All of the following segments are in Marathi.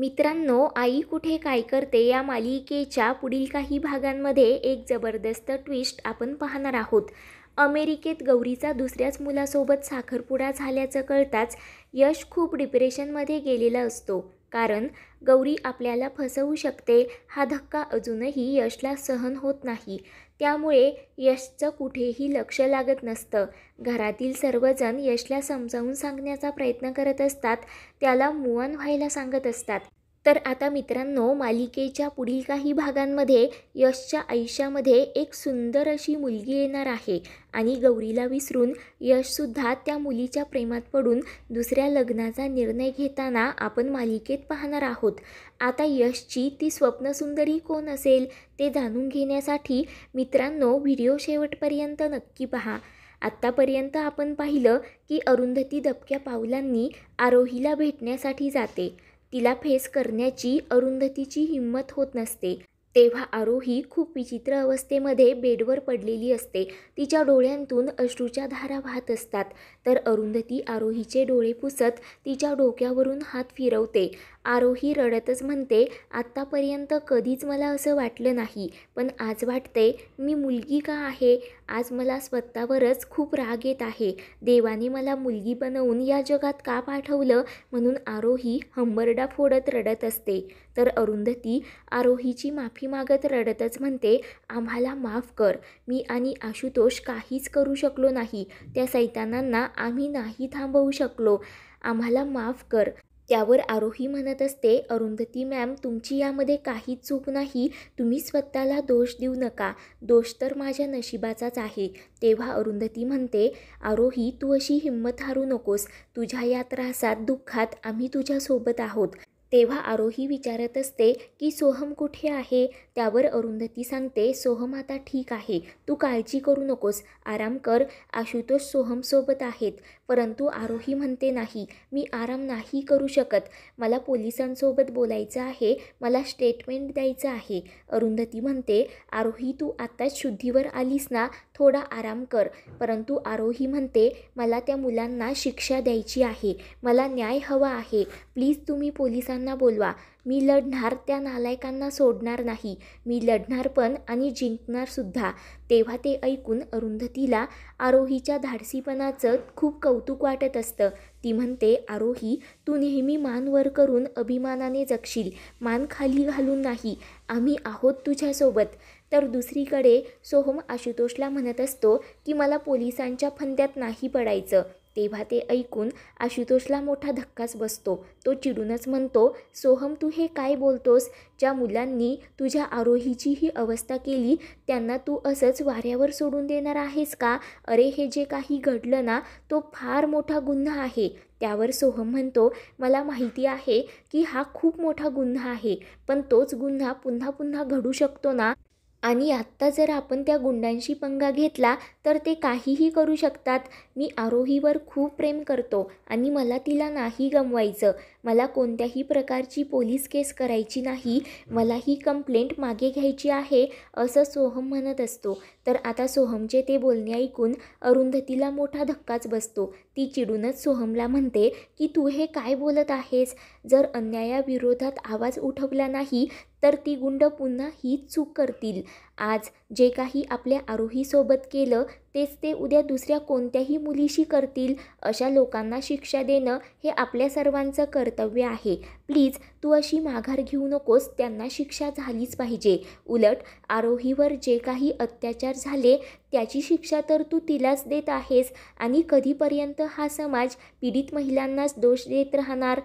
मित्रांनो आई कुठे काय करते या मालिकेच्या पुढील काही भागांमध्ये एक जबरदस्त ट्विस्ट आपण पाहणार आहोत अमेरिकेत गौरीचा दुसऱ्याच मुलासोबत साखरपुडा झाल्याचं कळताच यश खूप डिप्रेशनमध्ये गेलेला असतो कारण गौरी आपल्याला फसवू शकते हा धक्का अजूनही यशला सहन होत नाही त्यामुळे यशचं कुठेही लक्ष लागत नसतं घरातील सर्वजण यशला समजावून सांगण्याचा प्रयत्न करत असतात त्याला मुवन व्हायला सांगत असतात तर आता मित्रांनो मालिकेच्या पुढील काही भागांमध्ये यशच्या आयुष्यामध्ये एक सुंदर अशी मुलगी येणार आहे आणि गौरीला विसरून यशसुद्धा त्या मुलीच्या प्रेमात पडून दुसऱ्या लग्नाचा निर्णय घेताना आपण मालिकेत पाहणार आहोत आता यशची ती स्वप्नसुंदरी कोण असेल ते जाणून घेण्यासाठी मित्रांनो व्हिडिओ शेवटपर्यंत नक्की पहा आत्तापर्यंत आपण पाहिलं की अरुंधती दबक्या पावलांनी आरोहीला भेटण्यासाठी जाते तिला फेस करण्याची अरुंधतीची हिंमत होत नसते तेव्हा आरोही खूप विचित्र अवस्थेमध्ये बेडवर पडलेली असते तिच्या डोळ्यांतून अश्रूच्या धारा वाहत असतात तर अरुंधती आरोहीचे डोळे पुसत तिच्या डोक्यावरून हात फिरवते आरोही रडतच म्हणते आत्तापर्यंत कधीच मला असं वाटलं नाही पण आज वाटते मी मुलगी का आहे आज मला स्वतःवरच खूप राग येत आहे देवाने मला मुलगी बनवून या जगात का पाठवलं म्हणून आरोही हंबरडा फोडत रडत असते तर अरुंधती आरोहीची माफी मागत रडतच म्हणते आम्हाला माफ कर मी आणि आशुतोष काहीच करू शकलो नाही त्या सैतानांना आम्ही नाही थांबवू शकलो आम्हाला माफ कर त्यावर आरोही म्हणत असते अरुंधती मॅम तुमची यामध्ये काही चूक नाही तुम्ही स्वतःला दोष देऊ नका दोष तर माझ्या नशिबाचाच आहे तेव्हा अरुंधती म्हणते आरोही तू अशी हिंमत हारू नकोस तुझ्या या त्रासात दुःखात आम्ही तुझ्यासोबत आहोत तेव्हा आरोही विचारत असते की सोहम कुठे आहे त्यावर अरुंधती सांगते सोहम आता ठीक आहे तू काळजी करू नकोस आराम कर आशुतोष सोहमसोबत आहेत परंतु आरोही म्हणते नाही मी आराम नाही करू शकत मला पोलिसांसोबत बोलायचं आहे मला स्टेटमेंट द्यायचं आहे अरुंधती म्हणते आरोही तू आत्ताच शुद्धीवर आलीस ना थोडा आराम कर परंतु आरोही म्हणते मला त्या मुलांना शिक्षा द्यायची आहे मला न्याय हवा आहे प्लीज तुम्ही पोलिसांना बोलवा मी लढणार त्या नालायकांना सोडणार नाही मी लढणार पण आणि जिंकणार सुद्धा तेव्हा ते ऐकून अरुंधतीला आरोहीच्या धाडसीपणाचं खूप कौतुक वाटत असतं ती म्हणते आरोही तू नेहमी मान वर करून अभिमानाने जगशील मान खाली घालून नाही आम्ही आहोत तुझ्यासोबत तर दुसरीकडे सोहम आशुतोषला म्हणत असतो की मला पोलिसांच्या फंद्यात नाही पडायचं तेव्हा ते ऐकून आशुतोषला मोठा धक्काच बसतो तो चिडूनच म्हणतो सोहम तू हे काय बोलतोस ज्या मुलांनी तुझ्या आरोहीची ही अवस्था केली त्यांना तू असंच वाऱ्यावर सोडून देणार आहेस का अरे हे जे काही घडलं ना तो फार मोठा गुन्हा आहे त्यावर सोहम म्हणतो मला माहिती आहे की हा खूप मोठा गुन्हा आहे पण तोच गुन्हा पुन्हा पुन्हा घडू शकतो ना आणि आत्ता जर आपण त्या गुंडांशी पंगा घेतला तर ते काहीही करू शकतात मी आरोहीवर खूप प्रेम करतो आणि मला तिला नाही गमवायचं मला कोणत्याही प्रकारची पोलीस केस करायची नाही मला ही कंप्लेंट मागे घ्यायची आहे असं सोहम म्हणत असतो तर आता सोहमचे ते बोलणे ऐकून अरुंधतीला मोठा धक्काच बसतो ती चिडूनच सोहमला म्हणते की तू हे काय बोलत आहेस जर अन्यायाविरोधात आवाज उठवला नाही तर ती गुंड पुन्हा ही चूक करतील आज जे काही आपल्या आरोहीसोबत केलं तेच ते उद्या दुसऱ्या कोणत्याही मुलीशी करतील अशा लोकांना शिक्षा देणं हे आपल्या सर्वांचं कर्तव्य आहे प्लीज तू अशी माघार घेऊ नकोस त्यांना शिक्षा झालीच पाहिजे उलट आरोहीवर जे काही अत्याचार झाले त्याची शिक्षा तर तू तिलाच देत आहेस आणि कधीपर्यंत हा समाज पीडित महिलांनाच दोष देत राहणार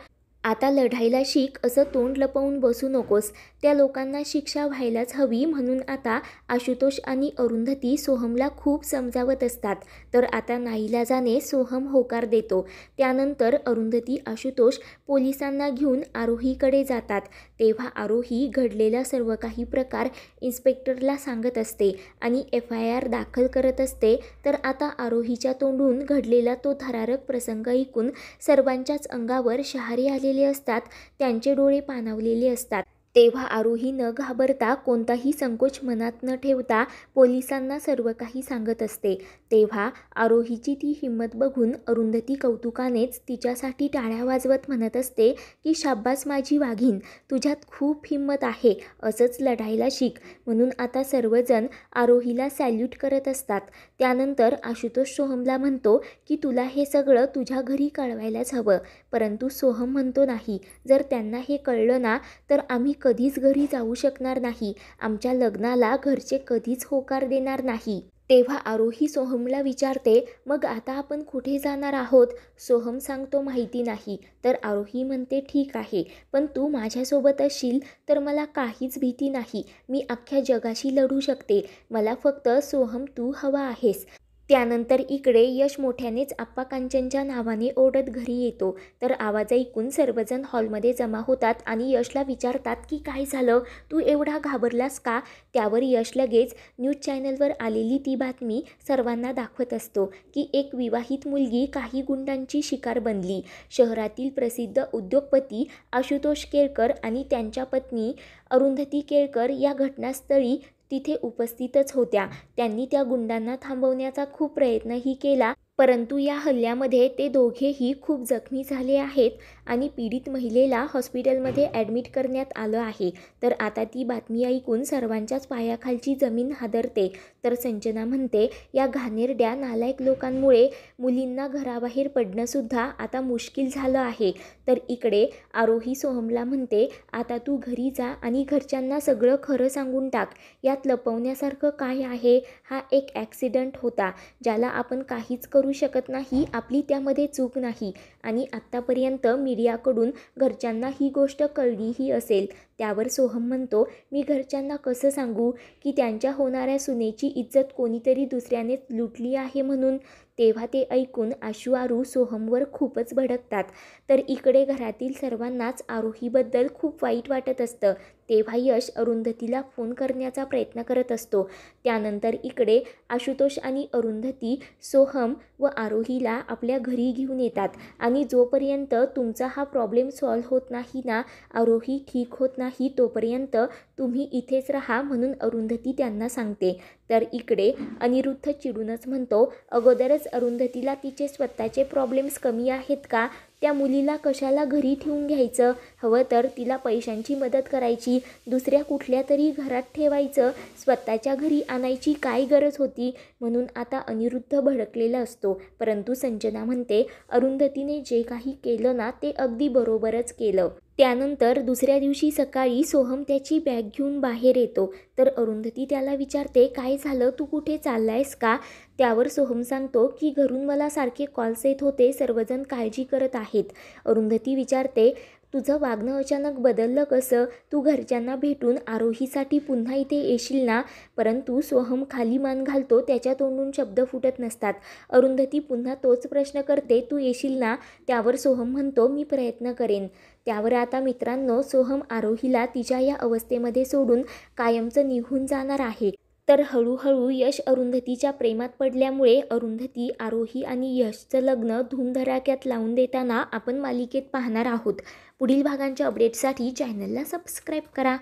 आता लढाईला शिक असं तोंड लपवून बसू नकोस त्या लोकांना शिक्षा व्हायलाच हवी म्हणून आता आशुतोष आणि अरुंधती सोहमला खूप समजावत असतात तर आता नाहीला जाणे सोहम होकार देतो त्यानंतर अरुंधती आशुतोष पोलिसांना घेऊन आरोहीकडे जातात तेव्हा आरोही घडलेला सर्व काही प्रकार इन्स्पेक्टरला सांगत असते आणि एफ आय आर दाखल करत असते तर आता आरोहीच्या तोंडून घडलेला तो थरारक प्रसंग ऐकून सर्वांच्याच अंगावर शहारी आलेले असतात त्यांचे डोळे पानावलेले असतात तेव्हा आरोही न घाबरता कोणताही संकोच मनात न ठेवता पोलिसांना सर्व काही सांगत असते तेव्हा आरोहीची ती हिंमत बघून अरुंधती कौतुकानेच तिच्यासाठी टाळ्या वाजवत म्हणत असते की शाब्बास माझी वाघीन तुझ्यात खूप हिंमत आहे असंच लढायला शिक म्हणून आता सर्वजण आरोहीला सॅल्यूट करत असतात त्यानंतर आशुतोष सोहमला म्हणतो की तुला हे सगळं तुझ्या घरी कळवायलाच हवं परंतु सोहम म्हणतो नाही जर त्यांना हे कळलं ना तर आम्ही कधीच घरी जाऊ शकणार नाही आमच्या लग्नाला घरचे कधीच होकार देणार नाही तेव्हा आरोही सोहमला विचारते मग आता आपण कुठे जाणार आहोत सोहम सांगतो माहिती नाही तर आरोही म्हणते ठीक आहे पण तू माझ्यासोबत असशील तर मला काहीच भीती नाही मी अख्ख्या जगाशी लढू शकते मला फक्त सोहम तू हवा आहेस त्यानंतर इकडे यश मोठ्यानेच आप्पा कांचनच्या नावाने ओढत घरी येतो तर आवाज ऐकून सर्वजण हॉलमध्ये जमा होतात आणि यशला विचारतात की काय झालं तू एवढा घाबरलास का त्यावर यश लगेच न्यूज चॅनलवर आलेली ती बातमी सर्वांना दाखवत असतो की एक विवाहित मुलगी काही गुंडांची शिकार बनली शहरातील प्रसिद्ध उद्योगपती आशुतोष केळकर आणि त्यांच्या पत्नी अरुंधती केळकर या घटनास्थळी तिथे उपस्थितच होत्या त्यांनी त्या गुंडांना थांबवण्याचा खूप प्रयत्नही केला परंतु या हल्ल्यामध्ये ते दोघेही खूप जखमी झाले आहेत आणि पीडित महिलेला हॉस्पिटलमध्ये ॲडमिट करण्यात आलं आहे तर आता ती बातमी ऐकून सर्वांच्याच पायाखालची जमीन हादरते तर संजना म्हणते या घाणेरड्या नालायक लोकांमुळे मुलींना घराबाहेर पडणंसुद्धा आता मुश्किल झालं आहे तर इकडे आरोही सोहमला म्हणते आता तू घरी जा आणि घरच्यांना सगळं खरं सांगून टाक यात लपवण्यासारखं काय आहे हा एक ॲक्सिडंट होता ज्याला आपण काहीच करू करू शकत नाही आपली त्यामध्ये चूक नाही आणि आत्तापर्यंत मीडियाकडून घरच्यांना ही गोष्ट कळलीही असेल त्यावर सोहम म्हणतो मी घरच्यांना कसं सांगू की त्यांच्या होणाऱ्या सुनेची इज्जत कोणीतरी दुसऱ्यानेच लुटली आहे म्हणून तेव्हा ते ऐकून आशू आरू सोहमवर खूपच भडकतात तर इकडे घरातील सर्वांनाच आरोहीबद्दल खूप वाईट वाटत असतं तेव्हा यश अरुंधतीला फोन करण्याचा प्रयत्न करत असतो त्यानंतर इकडे आशुतोष आणि अरुंधती सोहम व आरोहीला आपल्या घरी घेऊन येतात आणि जोपर्यंत तुमचा हा प्रॉब्लेम सॉल्व्ह होत नाही ना आरोही ठीक होत नाही तोपर्यंत तुम्ही इथेच राहा म्हणून अरुंधती त्यांना सांगते तर इकडे अनिरुद्ध चिडूनच म्हणतो अगोदरच अरुंधतीला तिचे स्वतःचे प्रॉब्लेम्स कमी आहेत का त्या मुलीला कशाला घरी ठेवून घ्यायचं हवं तर तिला पैशांची मदत करायची दुसऱ्या कुठल्या तरी घरात ठेवायचं स्वतःच्या घरी आणायची काय गरज होती म्हणून आता अनिरुद्ध भडकलेला असतो परंतु संजना म्हणते अरुंधतीने जे काही केलं ना ते अगदी बरोबरच केलं त्यानंतर दुसऱ्या दिवशी सकाळी सोहम त्याची बॅग घेऊन बाहेर येतो तर अरुंधती त्याला विचारते काय झालं तू कुठे चाललायस का त्यावर सोहम सांगतो की घरून मला सारखे कॉल्स येत होते सर्वजण काळजी करत आहेत अरुंधती विचारते तुझं वागणं अचानक बदललं कसं तू घरच्यांना भेटून आरोहीसाठी पुन्हा इथे येशील ना परंतु सोहम खाली मान घालतो त्याच्या तोंडून शब्द फुटत नसतात अरुंधती पुन्हा तोच प्रश्न करते तू येशील ना त्यावर सोहम म्हणतो मी प्रयत्न करेन त्यावर आता मित्रांनो सोहम आरोहीला तिच्या या अवस्थेमध्ये सोडून कायमचं निघून जाणार आहे तर हळूहळू यश अरुंधतीच्या प्रेमात पडल्यामुळे अरुंधती आरोही आणि यशचं लग्न धूमधडाक्यात लावून देताना आपण मालिकेत पाहणार आहोत पुढील भागांच्या अपडेटसाठी चॅनलला सबस्क्राईब करा